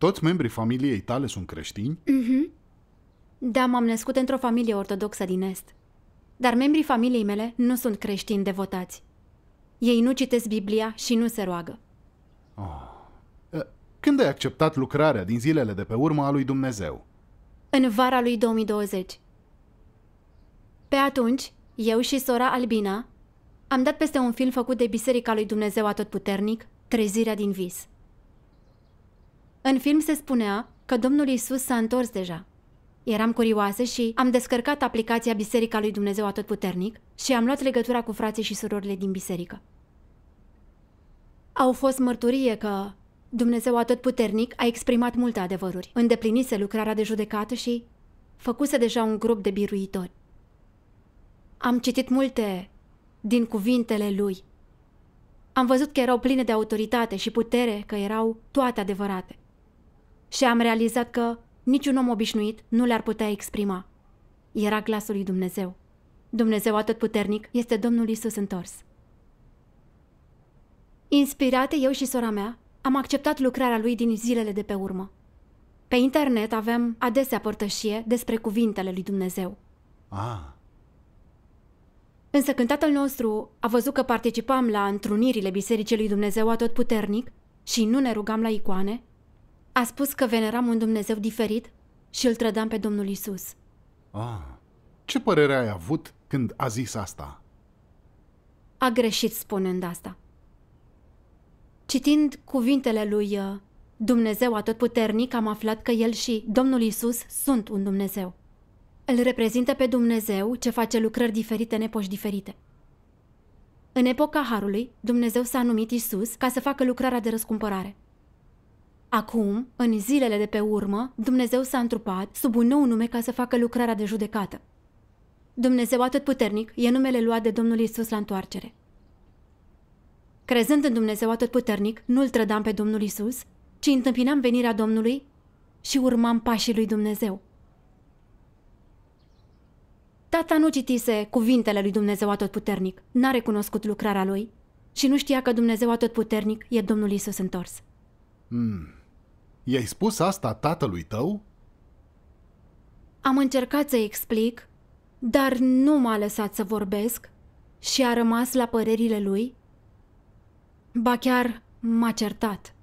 Toți membrii familiei tale sunt creștini? Mhm. Da, m-am născut într-o familie ortodoxă din Est. Dar membrii familiei mele nu sunt creștini devotați. Ei nu citesc Biblia și nu se roagă. Oh. Când ai acceptat lucrarea din zilele de pe urmă a lui Dumnezeu? În vara lui 2020. Pe atunci, eu și sora Albina am dat peste un film făcut de Biserica lui Dumnezeu Atotputernic, Trezirea din vis. În film se spunea că Domnul Isus s-a întors deja. Eram curioasă și am descărcat aplicația Biserica lui Dumnezeu Atotputernic și am luat legătura cu frații și surorile din biserică. Au fost mărturie că Dumnezeu Atotputernic a exprimat multe adevăruri, îndeplinise lucrarea de judecată și făcuse deja un grup de biruitori. Am citit multe din cuvintele lui. Am văzut că erau pline de autoritate și putere, că erau toate adevărate și am realizat că niciun om obișnuit nu le-ar putea exprima. Era glasul lui Dumnezeu. Dumnezeu atât puternic este Domnul Isus întors. Inspirate eu și sora mea, am acceptat lucrarea lui din zilele de pe urmă. Pe internet avem adesea părtășie despre cuvintele lui Dumnezeu. Ah. Însă când tatăl nostru a văzut că participam la întrunirile Bisericii lui Dumnezeu Atotputernic și nu ne rugam la icoane, a spus că veneram un Dumnezeu diferit și îl trădam pe Domnul Isus. Ah, ce părere ai avut când a zis asta? A greșit spunând asta. Citind cuvintele lui uh, Dumnezeu Atotputernic, am aflat că El și Domnul Isus sunt un Dumnezeu. Îl reprezintă pe Dumnezeu ce face lucrări diferite în epoși diferite. În epoca Harului, Dumnezeu s-a numit Isus ca să facă lucrarea de răscumpărare. Acum, în zilele de pe urmă, Dumnezeu s-a întrupat sub un nou nume ca să facă lucrarea de judecată. Dumnezeu atât puternic e numele luat de Domnul Isus la întoarcere. Crezând în Dumnezeu atât puternic, nu-L trădam pe Domnul Isus, ci întâmpinam venirea Domnului și urmam pașii lui Dumnezeu. Tata nu citise cuvintele lui Dumnezeu atotputernic, n-a recunoscut lucrarea lui și nu știa că Dumnezeu atotputernic e Domnul Isus întors. Mm. I-ai spus asta tatălui tău? Am încercat să explic, dar nu m-a lăsat să vorbesc și a rămas la părerile lui. Ba chiar m-a certat.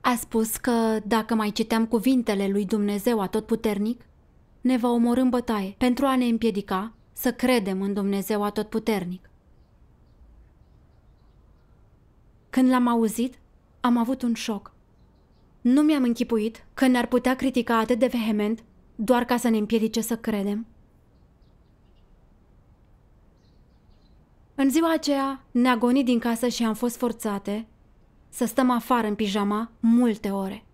A spus că dacă mai citeam cuvintele lui Dumnezeu atotputernic, ne va omorâ în bătaie pentru a ne împiedica să credem în Dumnezeu atotputernic. Când l-am auzit, am avut un șoc. Nu mi-am închipuit că ne-ar putea critica atât de vehement doar ca să ne împiedice să credem. În ziua aceea ne-a gonit din casă și am fost forțate să stăm afară în pijama multe ore.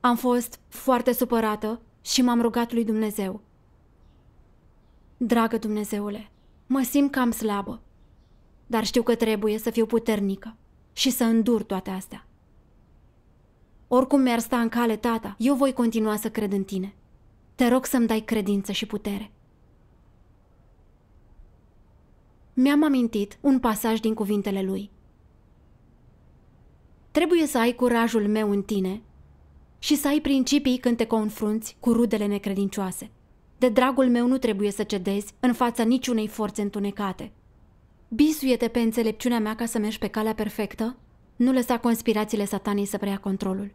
Am fost foarte supărată și m-am rugat lui Dumnezeu. Dragă Dumnezeule, mă simt cam slabă, dar știu că trebuie să fiu puternică și să îndur toate astea. Oricum mi-ar sta în cale tata, eu voi continua să cred în tine. Te rog să-mi dai credință și putere. Mi-am amintit un pasaj din cuvintele lui. Trebuie să ai curajul meu în tine și să ai principii când te confrunți cu rudele necredincioase. De dragul meu nu trebuie să cedezi în fața niciunei forțe întunecate. Bisuie-te pe înțelepciunea mea ca să mergi pe calea perfectă nu lăsa conspirațiile satanei să preia controlul.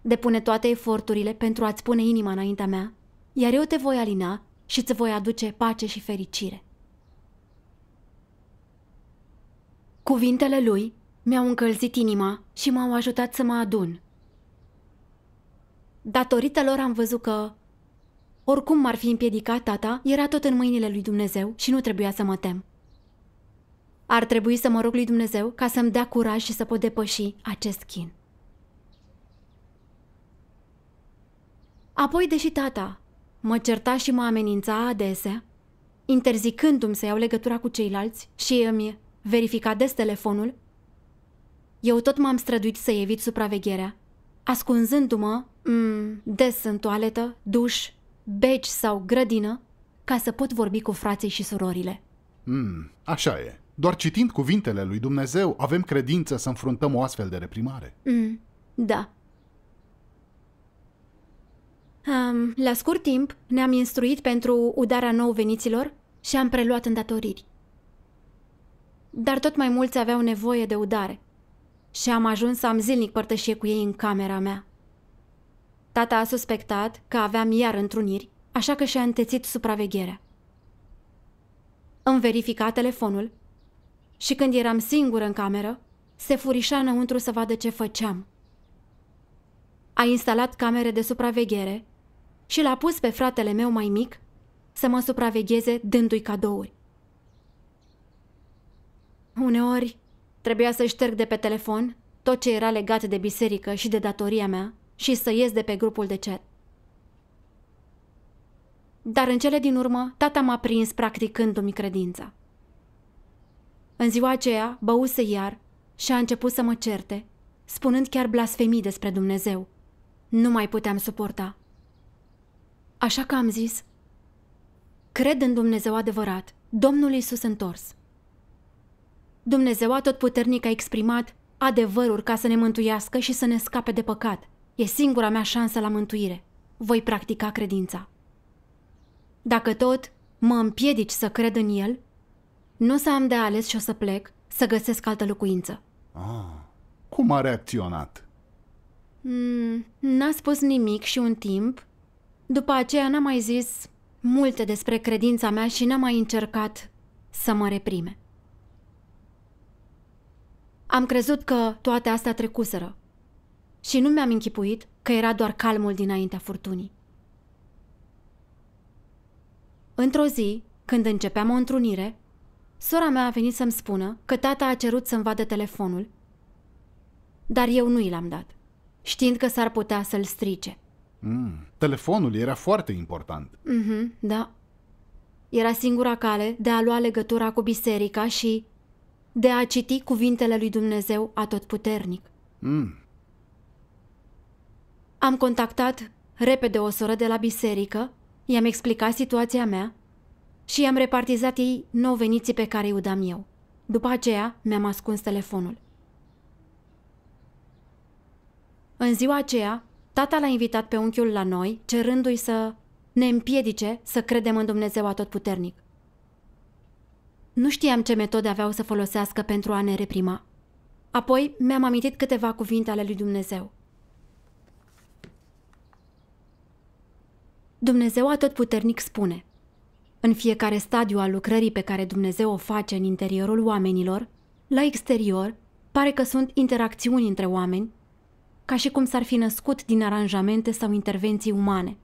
Depune toate eforturile pentru a-ți pune inima înaintea mea, iar eu te voi alina și îți voi aduce pace și fericire. Cuvintele lui mi-au încălzit inima și m-au ajutat să mă adun. Datorită lor am văzut că, oricum m-ar fi împiedicat tata, era tot în mâinile lui Dumnezeu și nu trebuia să mă tem. Ar trebui să mă rog lui Dumnezeu ca să-mi dea curaj și să pot depăși acest chin. Apoi, deși tata mă certa și mă amenința adesea, interzicându-mi să iau legătura cu ceilalți și îmi verifica des telefonul, eu tot m-am străduit să evit supravegherea, ascunzându-mă mm, des în toaletă, duș, beci sau grădină, ca să pot vorbi cu frații și surorile. Mm, așa e. Doar citind cuvintele lui Dumnezeu avem credință să înfruntăm o astfel de reprimare. Mm, da. Um, la scurt timp ne-am instruit pentru udarea nou veniților și am preluat îndatoriri. Dar tot mai mulți aveau nevoie de udare și am ajuns să am zilnic părtășie cu ei în camera mea. Tata a suspectat că aveam iar întruniri, așa că și-a întețit supravegherea. Îmi verifica telefonul și când eram singură în cameră, se furișa înăuntru să vadă ce făceam. A instalat camere de supraveghere și l-a pus pe fratele meu mai mic să mă supravegheze dându-i cadouri. Uneori trebuia să șterg de pe telefon tot ce era legat de biserică și de datoria mea și să ies de pe grupul de chat. Dar în cele din urmă, tata m-a prins practicându-mi credința. În ziua aceea băuse iar și a început să mă certe, spunând chiar blasfemii despre Dumnezeu. Nu mai puteam suporta. Așa că am zis, cred în Dumnezeu adevărat, Domnul Iisus întors. Dumnezeu atotputernic a exprimat adevărul ca să ne mântuiască și să ne scape de păcat. E singura mea șansă la mântuire. Voi practica credința. Dacă tot mă împiedici să cred în El, nu o să am de ales și o să plec să găsesc altă locuință. Ah, cum a reacționat? Mm, n-a spus nimic și un timp. După aceea n-a mai zis multe despre credința mea și n-a mai încercat să mă reprime. Am crezut că toate astea trecuseră și nu mi-am închipuit că era doar calmul dinaintea furtunii. Într-o zi, când începeam o întrunire, Sora mea a venit să-mi spună că tata a cerut să-mi vadă telefonul, dar eu nu i l-am dat, știind că s-ar putea să-l strice. Mm, telefonul era foarte important. Mm-hmm, da. Era singura cale de a lua legătura cu biserica și de a citi cuvintele lui Dumnezeu atotputernic. Mm. Am contactat repede o soră de la biserică, i-am explicat situația mea și i-am repartizat ei nou veniții pe care îi dam eu. După aceea mi-am ascuns telefonul. În ziua aceea, tata l-a invitat pe unchiul la noi, cerându-i să ne împiedice să credem în Dumnezeu atotputernic. Nu știam ce metode aveau să folosească pentru a ne reprima. Apoi mi-am amintit câteva cuvinte ale lui Dumnezeu. Dumnezeu atotputernic spune – în fiecare stadiu al lucrării pe care Dumnezeu o face în interiorul oamenilor, la exterior, pare că sunt interacțiuni între oameni, ca și cum s-ar fi născut din aranjamente sau intervenții umane.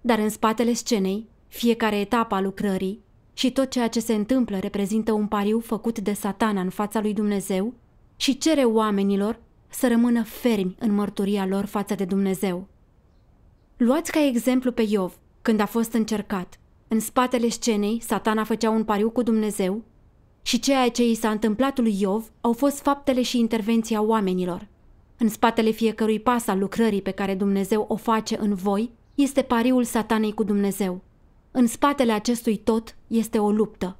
Dar în spatele scenei, fiecare etapă a lucrării și tot ceea ce se întâmplă reprezintă un pariu făcut de satana în fața lui Dumnezeu și cere oamenilor să rămână fermi în mărturia lor față de Dumnezeu. Luați ca exemplu pe Iov – când a fost încercat. În spatele scenei, satana făcea un pariu cu Dumnezeu și ceea ce i s-a întâmplat lui Iov au fost faptele și intervenția oamenilor. În spatele fiecărui pas al lucrării pe care Dumnezeu o face în voi este pariul satanei cu Dumnezeu. În spatele acestui tot este o luptă.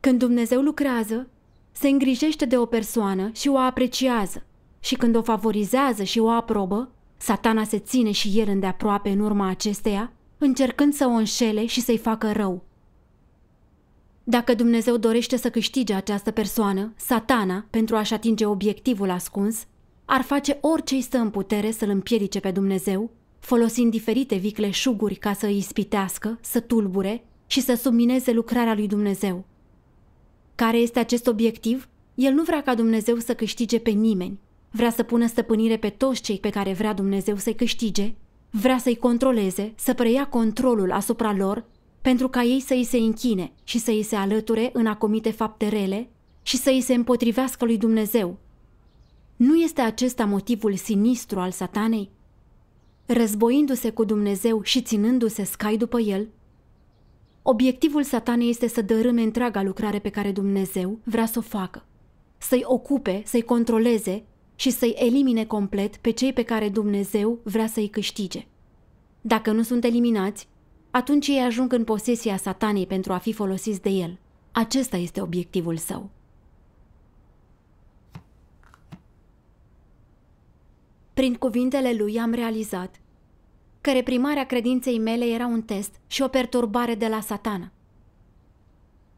Când Dumnezeu lucrează, se îngrijește de o persoană și o apreciază și când o favorizează și o aprobă, Satana se ține și el îndeaproape în urma acesteia, încercând să o înșele și să-i facă rău. Dacă Dumnezeu dorește să câștige această persoană, satana, pentru a-și atinge obiectivul ascuns, ar face orice îi stă în putere să-l împiedice pe Dumnezeu, folosind diferite șuguri ca să îi ispitească, să tulbure și să submineze lucrarea lui Dumnezeu. Care este acest obiectiv? El nu vrea ca Dumnezeu să câștige pe nimeni, vrea să pună stăpânire pe toți cei pe care vrea Dumnezeu să-i câștige, vrea să-i controleze, să preia controlul asupra lor, pentru ca ei să i se închine și să i se alăture în a comite fapte rele și să i se împotrivească lui Dumnezeu. Nu este acesta motivul sinistru al satanei? Războindu-se cu Dumnezeu și ținându-se scai după el, obiectivul satanei este să dărâme întreaga lucrare pe care Dumnezeu vrea să o facă, să-i ocupe, să-i controleze și să-i elimine complet pe cei pe care Dumnezeu vrea să-i câștige. Dacă nu sunt eliminați, atunci ei ajung în posesia satanei pentru a fi folosiți de el. Acesta este obiectivul său. Prin cuvintele lui am realizat că reprimarea credinței mele era un test și o perturbare de la satana.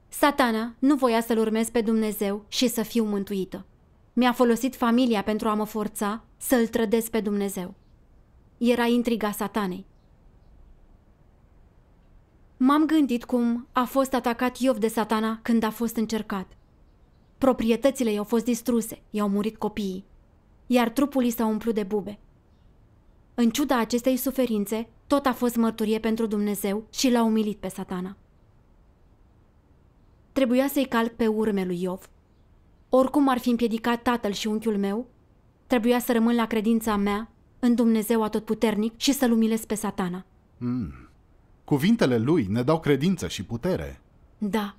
Satana nu voia să-L urmez pe Dumnezeu și să fiu mântuită. Mi-a folosit familia pentru a mă forța să-L trădez pe Dumnezeu. Era intriga satanei. M-am gândit cum a fost atacat Iov de satana când a fost încercat. Proprietățile i-au fost distruse, i-au murit copiii, iar trupul i s-a umplut de bube. În ciuda acestei suferințe, tot a fost mărturie pentru Dumnezeu și l-a umilit pe satana. Trebuia să-i calc pe urme lui Iov oricum ar fi împiedicat tatăl și unchiul meu, trebuia să rămân la credința mea în Dumnezeu atotputernic și să-l umilesc pe satana. Mm. Cuvintele lui ne dau credință și putere. Da.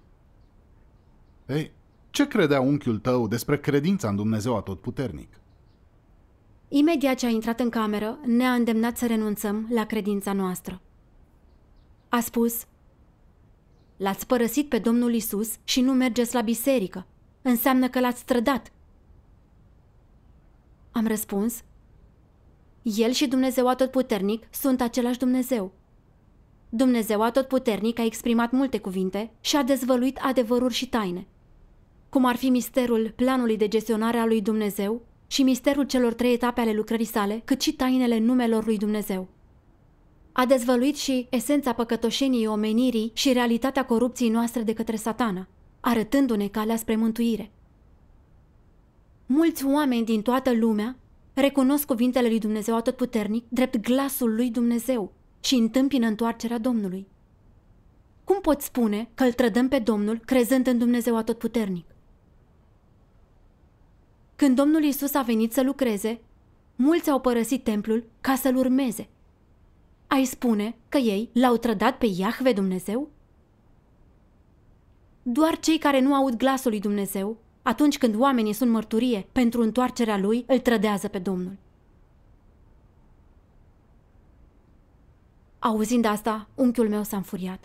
Ei, ce credea unchiul tău despre credința în Dumnezeu atotputernic? Imediat ce a intrat în cameră, ne-a îndemnat să renunțăm la credința noastră. A spus, L-ați părăsit pe Domnul Isus și nu mergeți la biserică. Înseamnă că l-ați trădat. Am răspuns. El și Dumnezeu Atotputernic sunt același Dumnezeu. Dumnezeu Atotputernic a exprimat multe cuvinte și a dezvăluit adevăruri și taine, cum ar fi misterul planului de gestionare a lui Dumnezeu și misterul celor trei etape ale lucrării sale, cât și tainele numelor lui Dumnezeu. A dezvăluit și esența păcătoșeniei omenirii și realitatea corupției noastre de către satana arătându-ne calea spre mântuire. Mulți oameni din toată lumea recunosc cuvintele lui Dumnezeu atotputernic drept glasul lui Dumnezeu și întâmpină întoarcerea Domnului. Cum pot spune că îl trădăm pe Domnul crezând în Dumnezeu atotputernic? Când Domnul Isus a venit să lucreze, mulți au părăsit templul ca să-l urmeze. Ai spune că ei l-au trădat pe Iahve Dumnezeu? Doar cei care nu aud glasul lui Dumnezeu, atunci când oamenii sunt mărturie pentru întoarcerea lui, îl trădează pe Domnul. Auzind asta, unchiul meu s-a înfuriat.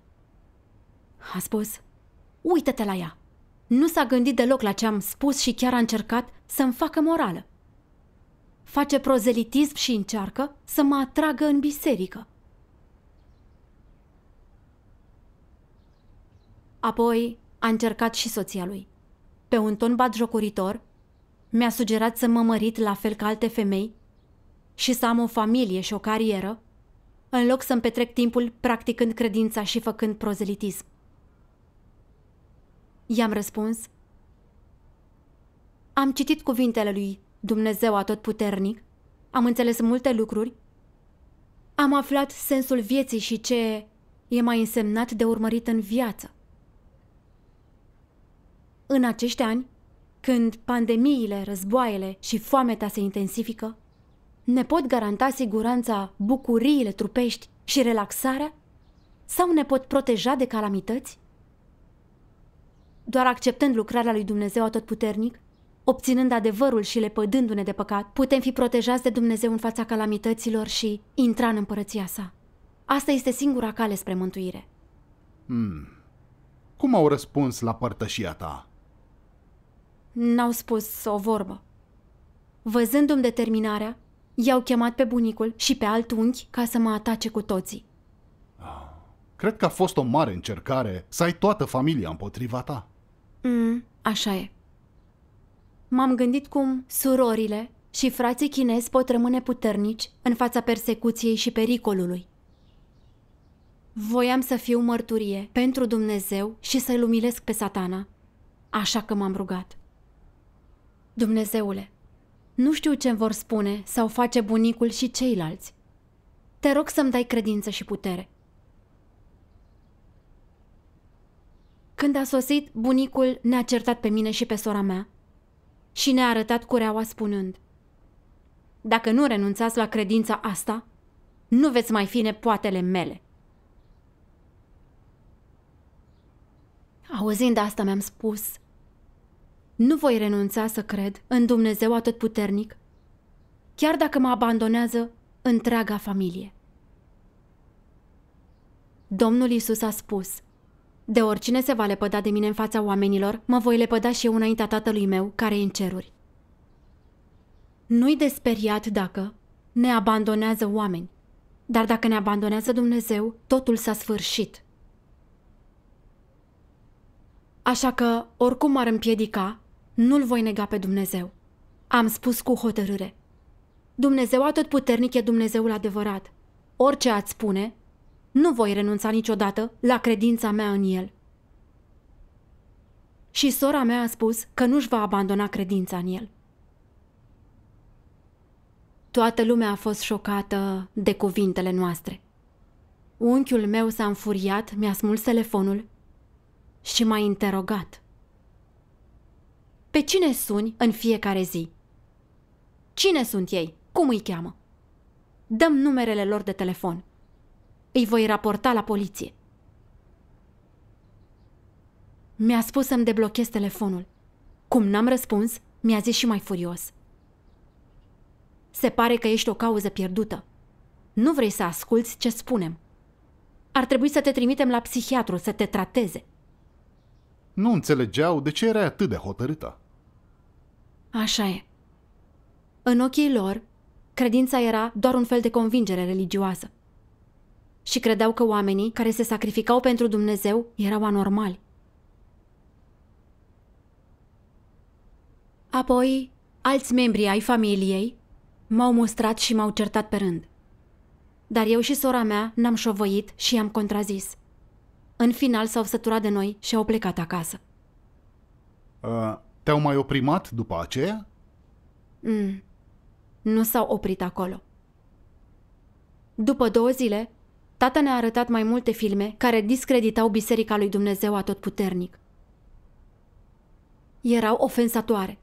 A spus, uită-te la ea! Nu s-a gândit deloc la ce am spus și chiar a încercat să-mi facă morală. Face prozelitism și încearcă să mă atragă în biserică. Apoi a încercat și soția lui. Pe un ton batjocoritor, mi-a sugerat să mă mărit la fel ca alte femei și să am o familie și o carieră, în loc să-mi petrec timpul practicând credința și făcând prozelitism. I-am răspuns, am citit cuvintele lui Dumnezeu atotputernic, am înțeles multe lucruri, am aflat sensul vieții și ce e mai însemnat de urmărit în viață. În acești ani, când pandemiile, războaiele și foamea se intensifică, ne pot garanta siguranța, bucuriile trupești și relaxarea? Sau ne pot proteja de calamități? Doar acceptând lucrarea lui Dumnezeu atotputernic, obținând adevărul și lepădându-ne de păcat, putem fi protejați de Dumnezeu în fața calamităților și intra în împărăția sa. Asta este singura cale spre mântuire. Hmm. Cum au răspuns la părtășia ta? N-au spus o vorbă. Văzându-mi determinarea, i-au chemat pe bunicul și pe alt unchi ca să mă atace cu toții. Ah, cred că a fost o mare încercare să ai toată familia împotriva ta. Mm, așa e. M-am gândit cum surorile și frații chinezi pot rămâne puternici în fața persecuției și pericolului. Voiam să fiu mărturie pentru Dumnezeu și să-l umilesc pe satana, așa că m-am rugat. Dumnezeule, nu știu ce vor spune sau face bunicul și ceilalți. Te rog să-mi dai credință și putere. Când a sosit, bunicul ne-a certat pe mine și pe sora mea și ne-a arătat cureaua spunând Dacă nu renunțați la credința asta, nu veți mai fi nepoatele mele. Auzind asta mi-am spus – nu voi renunța să cred în Dumnezeu atotputernic, chiar dacă mă abandonează întreaga familie. Domnul Isus a spus, De oricine se va lepăda de mine în fața oamenilor, mă voi lepăda și eu înaintea Tatălui meu, care e în ceruri. Nu-i desperiat dacă ne abandonează oameni, dar dacă ne abandonează Dumnezeu, totul s-a sfârșit. Așa că, oricum ar împiedica, nu-L voi nega pe Dumnezeu. Am spus cu hotărâre. Dumnezeu atotputernic e Dumnezeul adevărat. Orice ați spune, nu voi renunța niciodată la credința mea în El. Și sora mea a spus că nu-și va abandona credința în El. Toată lumea a fost șocată de cuvintele noastre. Unchiul meu s-a înfuriat, mi-a smuls telefonul și m-a interogat. Pe cine suni în fiecare zi? Cine sunt ei? Cum îi cheamă? Dăm numerele lor de telefon. Îi voi raporta la poliție. Mi-a spus să-mi deblochez telefonul. Cum n-am răspuns, mi-a zis și mai furios. Se pare că ești o cauză pierdută. Nu vrei să asculți ce spunem. Ar trebui să te trimitem la psihiatru să te trateze. Nu înțelegeau de ce era atât de hotărâtă. Așa e. În ochii lor, credința era doar un fel de convingere religioasă. Și credeau că oamenii care se sacrificau pentru Dumnezeu erau anormali. Apoi, alți membri ai familiei m-au mustrat și m-au certat pe rând. Dar eu și sora mea n-am șovăit și i-am contrazis. În final s-au săturat de noi și au plecat acasă. Uh, te-au mai oprimat după aceea? Mm. Nu s-au oprit acolo. După două zile, tata ne-a arătat mai multe filme care discreditau Biserica lui Dumnezeu Atotputernic. Erau ofensatoare,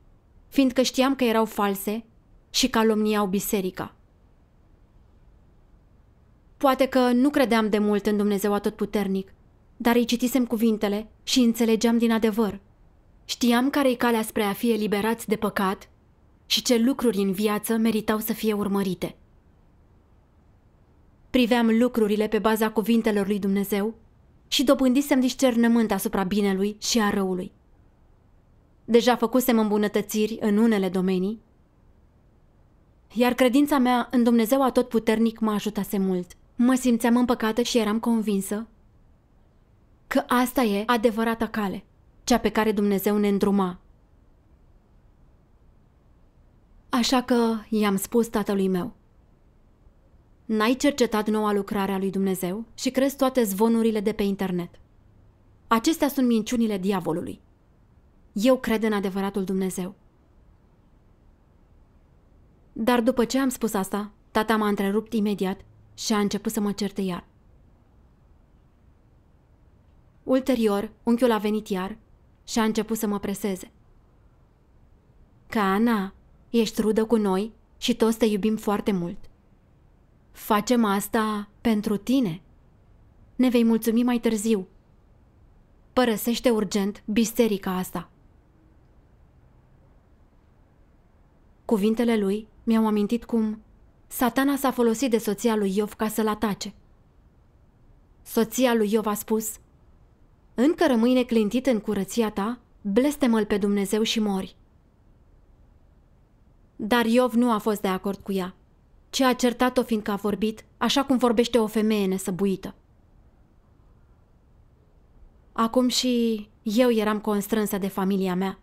fiindcă știam că erau false și calomniau biserica. Poate că nu credeam de mult în Dumnezeu Atotputernic, dar îi citisem cuvintele și înțelegeam din adevăr. Știam care-i calea spre a fi eliberați de păcat și ce lucruri în viață meritau să fie urmărite. Priveam lucrurile pe baza cuvintelor lui Dumnezeu și dobândisem discernământ asupra binelui și a răului. Deja făcusem îmbunătățiri în unele domenii, iar credința mea în Dumnezeu atotputernic mă ajutase mult. Mă simțeam împăcată și eram convinsă că asta e adevărata cale, cea pe care Dumnezeu ne îndruma. Așa că i-am spus tatălui meu. N-ai cercetat noua lucrare a lui Dumnezeu și crezi toate zvonurile de pe internet. Acestea sunt minciunile diavolului. Eu cred în adevăratul Dumnezeu. Dar după ce am spus asta, tata m-a întrerupt imediat și a început să mă certe iar. Ulterior, unchiul a venit iar și a început să mă preseze. Ca Ana, ești rudă cu noi și toți te iubim foarte mult. Facem asta pentru tine. Ne vei mulțumi mai târziu. Părăsește urgent biserica asta. Cuvintele lui mi-au amintit cum satana s-a folosit de soția lui Iov ca să-l atace. Soția lui Iov a spus – încă rămâi neclintit în curăția ta, blestemă-l pe Dumnezeu și mori. Dar Iov nu a fost de acord cu ea, ce a certat-o fiindcă a vorbit, așa cum vorbește o femeie nesăbuită. Acum și eu eram constrânsă de familia mea,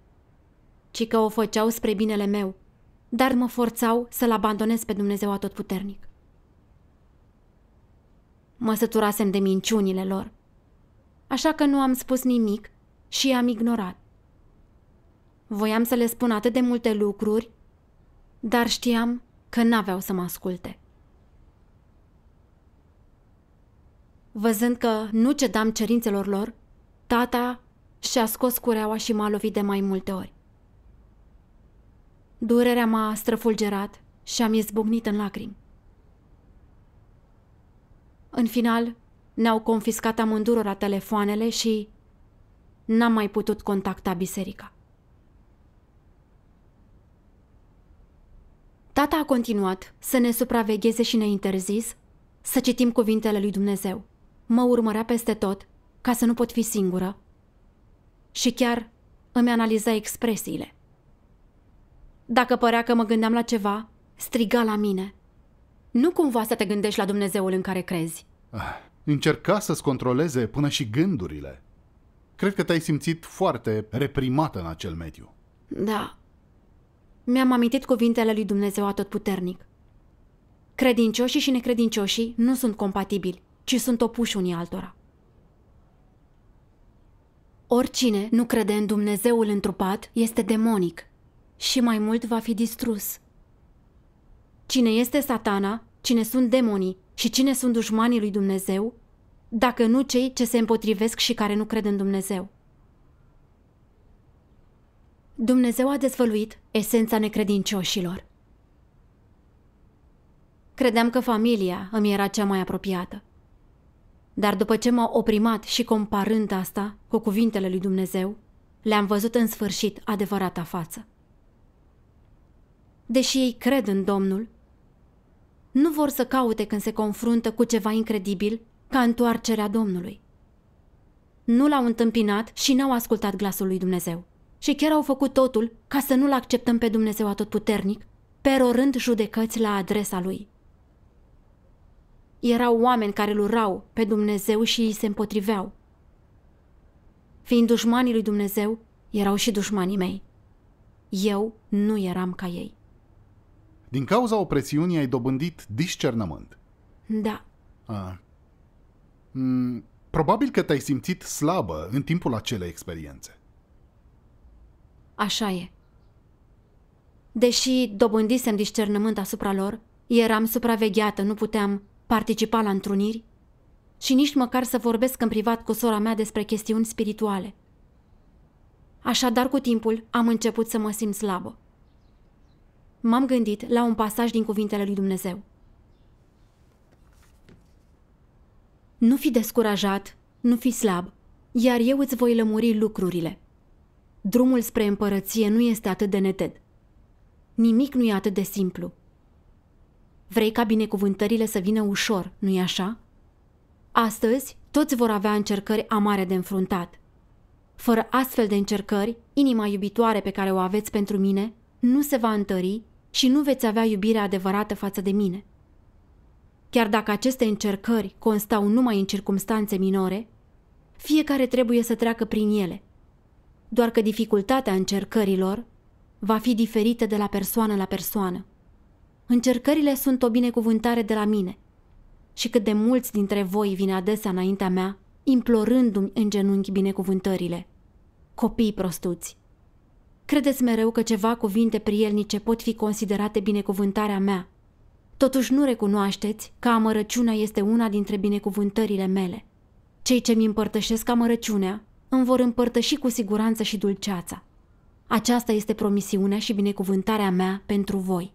ci că o făceau spre binele meu, dar mă forțau să-L abandonez pe Dumnezeu atotputernic. Mă săturasem de minciunile lor – așa că nu am spus nimic și i-am ignorat. Voiam să le spun atât de multe lucruri, dar știam că n-aveau să mă asculte. Văzând că nu cedam cerințelor lor, tata și-a scos cureaua și m-a lovit de mai multe ori. Durerea m-a străfulgerat și am izbucnit în lacrimi. În final, ne-au confiscat amândurora telefoanele și n-am mai putut contacta biserica. Tata a continuat să ne supravegheze și ne interzis să citim cuvintele lui Dumnezeu. Mă urmărea peste tot ca să nu pot fi singură și chiar îmi analiza expresiile. Dacă părea că mă gândeam la ceva, striga la mine. Nu cumva să te gândești la Dumnezeul în care crezi. Ah. Încerca să-ți controleze până și gândurile. Cred că te-ai simțit foarte reprimată în acel mediu. Da. Mi-am amintit cuvintele lui Dumnezeu atotputernic. Credincioșii și necredincioșii nu sunt compatibili, ci sunt opuși unii altora. Oricine nu crede în Dumnezeul întrupat este demonic și mai mult va fi distrus. Cine este satana, cine sunt demonii, și cine sunt dușmanii lui Dumnezeu, dacă nu cei ce se împotrivesc și care nu cred în Dumnezeu? Dumnezeu a dezvăluit esența necredincioșilor. Credeam că familia îmi era cea mai apropiată. Dar după ce m-au oprimat și comparând asta cu cuvintele lui Dumnezeu, le-am văzut în sfârșit adevărata față. Deși ei cred în Domnul, nu vor să caute când se confruntă cu ceva incredibil ca întoarcerea Domnului. Nu l-au întâmpinat și n-au ascultat glasul lui Dumnezeu. Și chiar au făcut totul ca să nu-L acceptăm pe Dumnezeu atotputernic, perorând judecăți la adresa Lui. Erau oameni care îl urau pe Dumnezeu și îi se împotriveau. Fiind dușmanii lui Dumnezeu, erau și dușmanii mei. Eu nu eram ca ei. Din cauza opresiunii ai dobândit discernământ. Da. A. Mm, probabil că te-ai simțit slabă în timpul acelei experiențe. Așa e. Deși dobândisem discernământ asupra lor, eram supravegheată, nu puteam participa la întruniri și nici măcar să vorbesc în privat cu sora mea despre chestiuni spirituale. Așadar, cu timpul, am început să mă simt slabă m-am gândit la un pasaj din cuvintele lui Dumnezeu. Nu fi descurajat, nu fi slab, iar eu îți voi lămuri lucrurile. Drumul spre împărăție nu este atât de neted. Nimic nu e atât de simplu. Vrei ca binecuvântările să vină ușor, nu-i așa? Astăzi, toți vor avea încercări amare de înfruntat. Fără astfel de încercări, inima iubitoare pe care o aveți pentru mine nu se va întări și nu veți avea iubirea adevărată față de mine. Chiar dacă aceste încercări constau numai în circumstanțe minore, fiecare trebuie să treacă prin ele. Doar că dificultatea încercărilor va fi diferită de la persoană la persoană. Încercările sunt o binecuvântare de la mine și cât de mulți dintre voi vin adesea înaintea mea, implorându-mi în genunchi binecuvântările. Copii prostuți! Credeți mereu că ceva cuvinte prielnice pot fi considerate binecuvântarea mea. Totuși nu recunoașteți că amărăciunea este una dintre binecuvântările mele. Cei ce mi împărtășesc amărăciunea îmi vor împărtăși cu siguranță și dulceața. Aceasta este promisiunea și binecuvântarea mea pentru voi.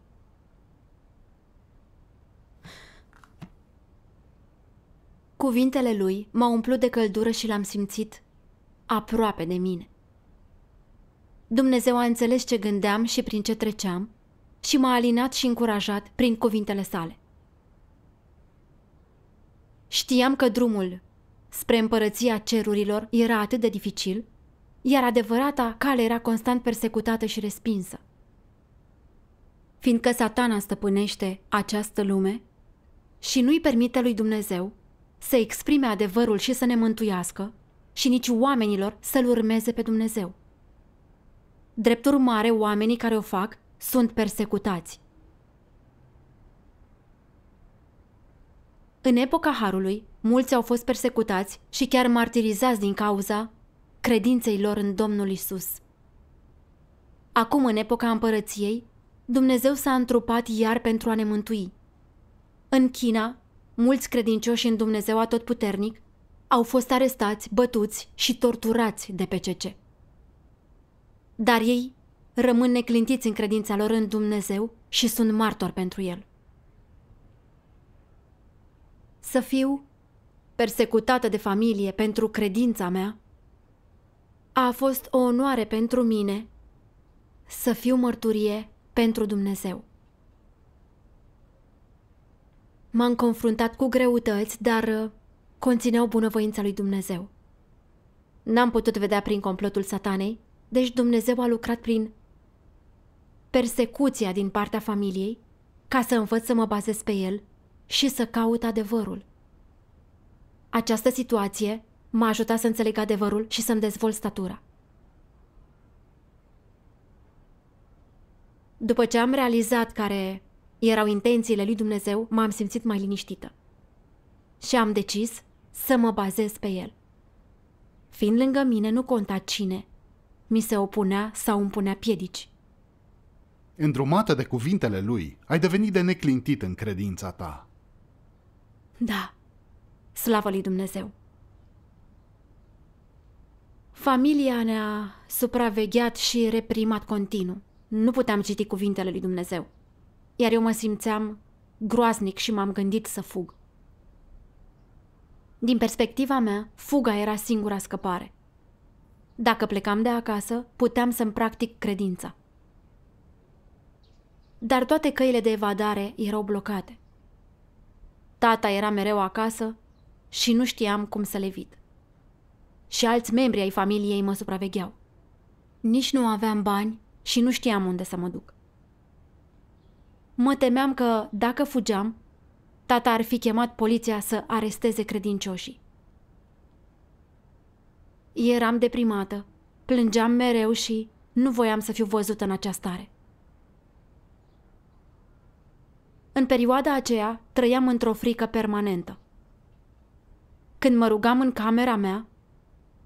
Cuvintele lui m-au umplut de căldură și l-am simțit aproape de mine. Dumnezeu a înțeles ce gândeam și prin ce treceam și m-a alinat și încurajat prin cuvintele sale. Știam că drumul spre împărăția cerurilor era atât de dificil, iar adevărata cale era constant persecutată și respinsă. Fiindcă satana stăpânește această lume și nu-i permite lui Dumnezeu să exprime adevărul și să ne mântuiască și nici oamenilor să-L urmeze pe Dumnezeu. Drept urmare, oamenii care o fac sunt persecutați. În epoca Harului, mulți au fost persecutați și chiar martirizați din cauza credinței lor în Domnul Isus. Acum, în epoca împărăției, Dumnezeu s-a întrupat iar pentru a ne mântui. În China, mulți credincioși în Dumnezeu atotputernic au fost arestați, bătuți și torturați de PCC. Dar ei rămân neclintiți în credința lor în Dumnezeu și sunt martori pentru El. Să fiu persecutată de familie pentru credința mea a fost o onoare pentru mine să fiu mărturie pentru Dumnezeu. M-am confruntat cu greutăți, dar uh, conțineau bunăvoința lui Dumnezeu. N-am putut vedea prin complotul satanei deci Dumnezeu a lucrat prin persecuția din partea familiei ca să învăț să mă bazez pe el și să caut adevărul. Această situație m-a ajutat să înțeleg adevărul și să-mi dezvolt statura. După ce am realizat care erau intențiile lui Dumnezeu, m-am simțit mai liniștită. Și am decis să mă bazez pe el. Fiind lângă mine, nu conta cine, mi se opunea sau îmi punea piedici. Îndrumată de cuvintele lui, ai devenit de neclintit în credința ta. Da, slavă lui Dumnezeu! Familia ne-a supravegheat și reprimat continuu. Nu puteam citi cuvintele lui Dumnezeu. Iar eu mă simțeam groaznic și m-am gândit să fug. Din perspectiva mea, fuga era singura scăpare. Dacă plecam de acasă, puteam să-mi practic credința. Dar toate căile de evadare erau blocate. Tata era mereu acasă și nu știam cum să le vid. Și alți membri ai familiei mă supravegheau. Nici nu aveam bani și nu știam unde să mă duc. Mă temeam că, dacă fugeam, tata ar fi chemat poliția să aresteze credincioșii. Eram deprimată, plângeam mereu și nu voiam să fiu văzută în această stare. În perioada aceea trăiam într-o frică permanentă. Când mă rugam în camera mea,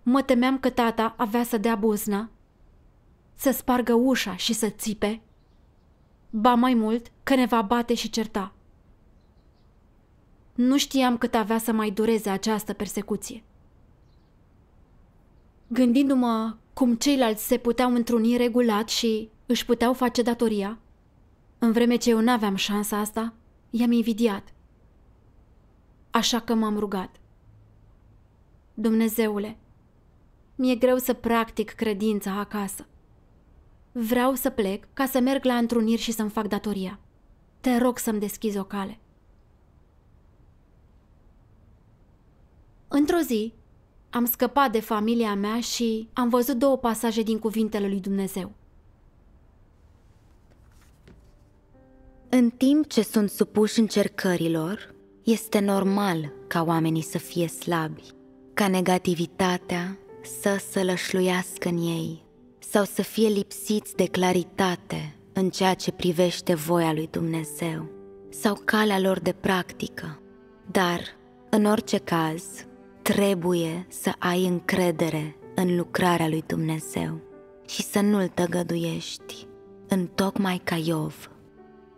mă temeam că tata avea să dea buzna, să spargă ușa și să țipe, ba mai mult că ne va bate și certa. Nu știam cât avea să mai dureze această persecuție gândindu-mă cum ceilalți se puteau întruni regulat și își puteau face datoria. În vreme ce eu n-aveam șansa asta, i-am invidiat. Așa că m-am rugat. Dumnezeule, mi-e greu să practic credința acasă. Vreau să plec ca să merg la întruniri și să-mi fac datoria. Te rog să-mi deschizi o cale. Într-o zi, am scăpat de familia mea și am văzut două pasaje din cuvintele lui Dumnezeu. În timp ce sunt supuși încercărilor, este normal ca oamenii să fie slabi, ca negativitatea să sălășluiască în ei sau să fie lipsiți de claritate în ceea ce privește voia lui Dumnezeu sau calea lor de practică. Dar, în orice caz, Trebuie să ai încredere în lucrarea lui Dumnezeu și să nu-l tăgăduiești, în tocmai ca Iov.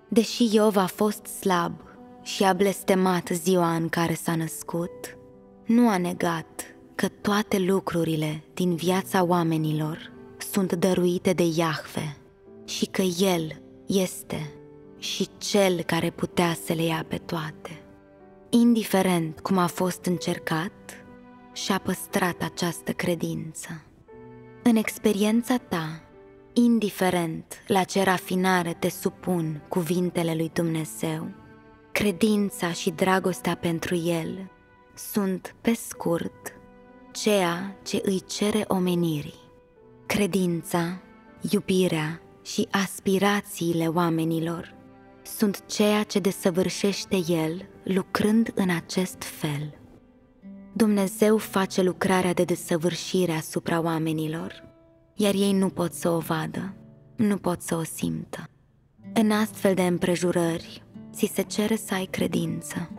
Deși Iov a fost slab și a blestemat ziua în care s-a născut, nu a negat că toate lucrurile din viața oamenilor sunt dăruite de Iahve și că El este și Cel care putea să le ia pe toate indiferent cum a fost încercat, și-a păstrat această credință. În experiența ta, indiferent la ce rafinare te supun cuvintele lui Dumnezeu, credința și dragostea pentru El sunt, pe scurt, ceea ce îi cere omenirii. Credința, iubirea și aspirațiile oamenilor sunt ceea ce desăvârșește El lucrând în acest fel. Dumnezeu face lucrarea de desăvârșire asupra oamenilor, iar ei nu pot să o vadă, nu pot să o simtă. În astfel de împrejurări, ți se cere să ai credință.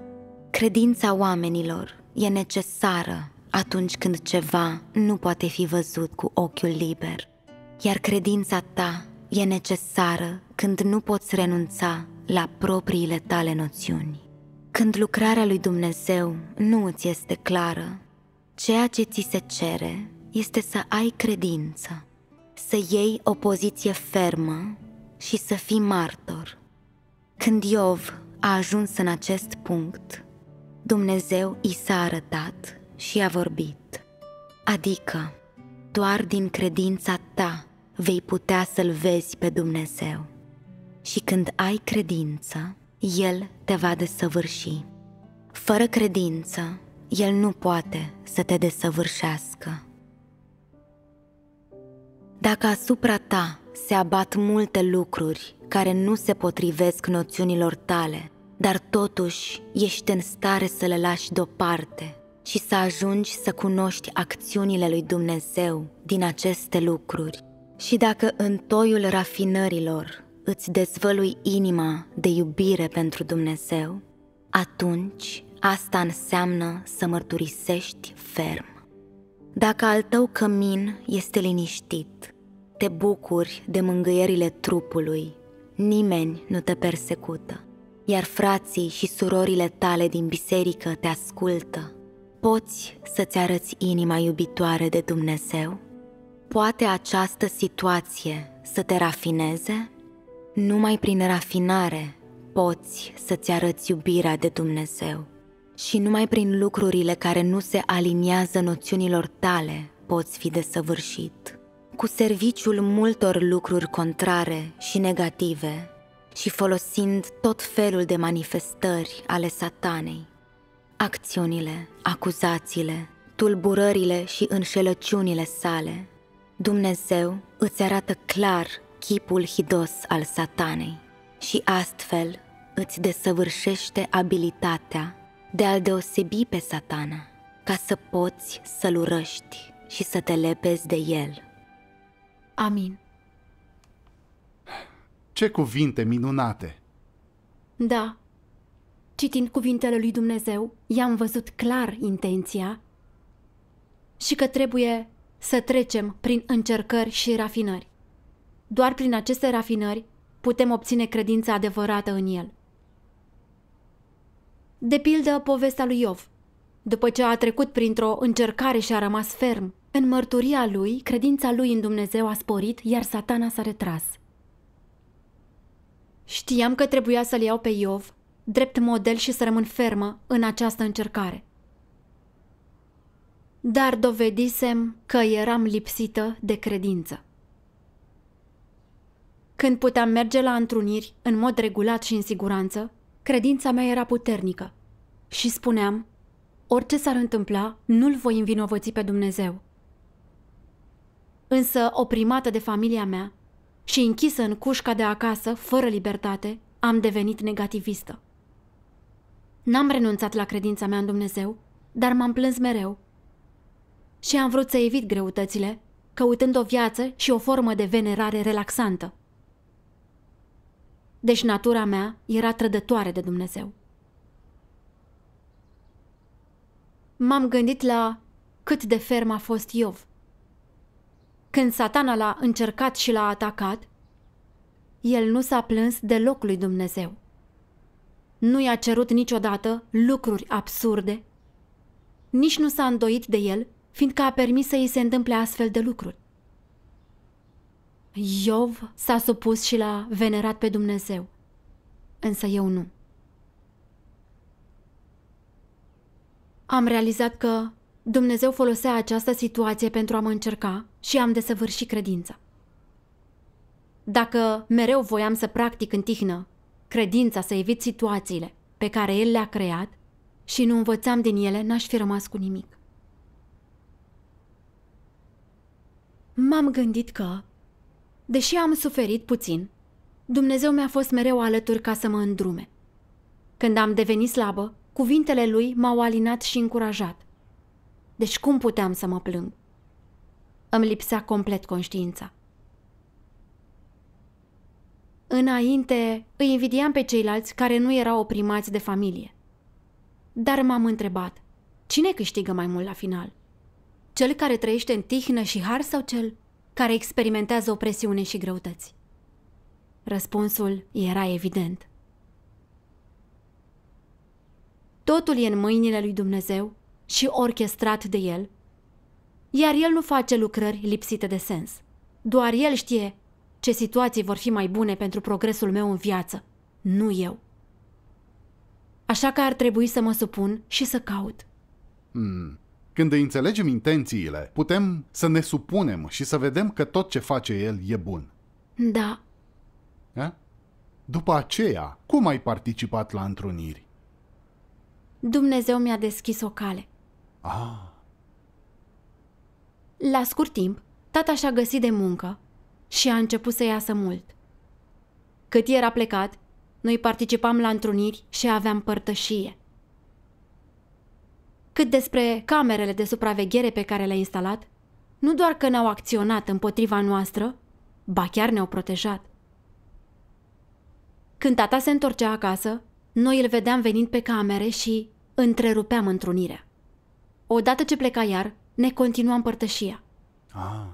Credința oamenilor e necesară atunci când ceva nu poate fi văzut cu ochiul liber, iar credința ta e necesară când nu poți renunța la propriile tale noțiuni. Când lucrarea lui Dumnezeu nu îți este clară, ceea ce ți se cere este să ai credință, să iei o poziție fermă și să fii martor. Când Iov a ajuns în acest punct, Dumnezeu i s-a arătat și a vorbit. Adică, doar din credința ta vei putea să-L vezi pe Dumnezeu și când ai credință, El te va desăvârși. Fără credință, El nu poate să te desăvârșească. Dacă asupra ta se abat multe lucruri care nu se potrivesc noțiunilor tale, dar totuși ești în stare să le lași deoparte și să ajungi să cunoști acțiunile lui Dumnezeu din aceste lucruri. Și dacă în toiul rafinărilor îți dezvălui inima de iubire pentru Dumnezeu, atunci asta înseamnă să mărturisești ferm. Dacă al tău cămin este liniștit, te bucuri de mângâierile trupului, nimeni nu te persecută, iar frații și surorile tale din biserică te ascultă, poți să-ți arăți inima iubitoare de Dumnezeu? Poate această situație să te rafineze? Numai prin rafinare poți să-ți arăți iubirea de Dumnezeu și numai prin lucrurile care nu se aliniază noțiunilor tale poți fi desăvârșit. Cu serviciul multor lucruri contrare și negative și folosind tot felul de manifestări ale satanei, acțiunile, acuzațiile, tulburările și înșelăciunile sale, Dumnezeu îți arată clar chipul hidos al satanei și astfel îți desăvârșește abilitatea de a-l deosebi pe satana, ca să poți să-l urăști și să te lepezi de el. Amin. Ce cuvinte minunate! Da. Citind cuvintele lui Dumnezeu, i-am văzut clar intenția și că trebuie să trecem prin încercări și rafinări. Doar prin aceste rafinări putem obține credința adevărată în el. De pildă, povestea lui Iov. După ce a trecut printr-o încercare și a rămas ferm, în mărturia lui, credința lui în Dumnezeu a sporit, iar satana s-a retras. Știam că trebuia să-l iau pe Iov, drept model și să rămân fermă în această încercare. Dar dovedisem că eram lipsită de credință. Când puteam merge la întruniri, în mod regulat și în siguranță, credința mea era puternică și spuneam, orice s-ar întâmpla, nu-l voi învinovăți pe Dumnezeu. Însă, oprimată de familia mea și închisă în cușca de acasă, fără libertate, am devenit negativistă. N-am renunțat la credința mea în Dumnezeu, dar m-am plâns mereu și am vrut să evit greutățile, căutând o viață și o formă de venerare relaxantă. Deci natura mea era trădătoare de Dumnezeu. M-am gândit la cât de ferm a fost Iov. Când satana l-a încercat și l-a atacat, el nu s-a plâns deloc lui Dumnezeu. Nu i-a cerut niciodată lucruri absurde, nici nu s-a îndoit de el, fiindcă a permis să îi se întâmple astfel de lucruri. Iov s-a supus și l-a venerat pe Dumnezeu, însă eu nu. Am realizat că Dumnezeu folosea această situație pentru a mă încerca și am desăvârșit credința. Dacă mereu voiam să practic în tihnă credința să evit situațiile pe care El le-a creat și nu învățam din ele, n-aș fi rămas cu nimic. M-am gândit că Deși am suferit puțin, Dumnezeu mi-a fost mereu alături ca să mă îndrume. Când am devenit slabă, cuvintele lui m-au alinat și încurajat. Deci cum puteam să mă plâng? Îmi lipsea complet conștiința. Înainte îi invidiam pe ceilalți care nu erau oprimați de familie. Dar m-am întrebat, cine câștigă mai mult la final? Cel care trăiește în tihnă și har sau cel care experimentează o presiune și greutăți? Răspunsul era evident. Totul e în mâinile lui Dumnezeu și orchestrat de El, iar El nu face lucrări lipsite de sens. Doar El știe ce situații vor fi mai bune pentru progresul meu în viață, nu eu. Așa că ar trebui să mă supun și să caut. Mm. Când îi înțelegem intențiile, putem să ne supunem și să vedem că tot ce face el e bun. Da. A? După aceea, cum ai participat la întruniri? Dumnezeu mi-a deschis o cale. Ah. La scurt timp, tata și-a găsit de muncă și a început să iasă mult. Cât era plecat, noi participam la întruniri și aveam părtășie cât despre camerele de supraveghere pe care le-a instalat, nu doar că n-au acționat împotriva noastră, ba chiar ne-au protejat. Când tata se întorcea acasă, noi îl vedeam venind pe camere și întrerupeam întrunirea. Odată ce pleca iar, ne continuam părtășia. Ah.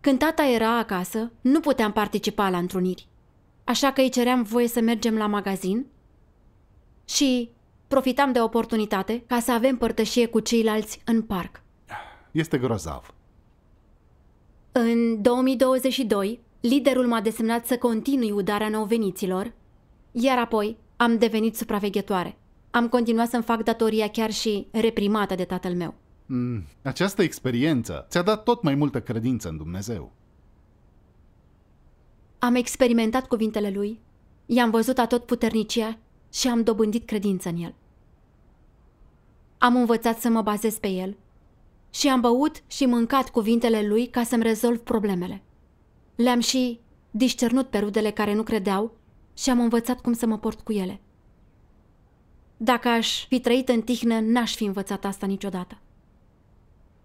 Când tata era acasă, nu puteam participa la întruniri, așa că îi ceream voie să mergem la magazin și profitam de oportunitate ca să avem părtășie cu ceilalți în parc. Este grozav. În 2022, liderul m-a desemnat să continui udarea nouveniților, iar apoi am devenit supraveghetoare. Am continuat să-mi fac datoria chiar și reprimată de tatăl meu. Mm, această experiență ți-a dat tot mai multă credință în Dumnezeu. Am experimentat cuvintele lui, i-am văzut atot puternicia și am dobândit credință în el. Am învățat să mă bazez pe el și am băut și mâncat cuvintele lui ca să-mi rezolv problemele. Le-am și discernut pe rudele care nu credeau și am învățat cum să mă port cu ele. Dacă aș fi trăit în tihnă, n-aș fi învățat asta niciodată.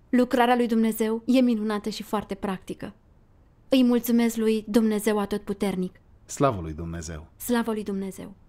Lucrarea lui Dumnezeu e minunată și foarte practică. Îi mulțumesc lui Dumnezeu atotputernic. Slavă lui Dumnezeu! Slavă lui Dumnezeu!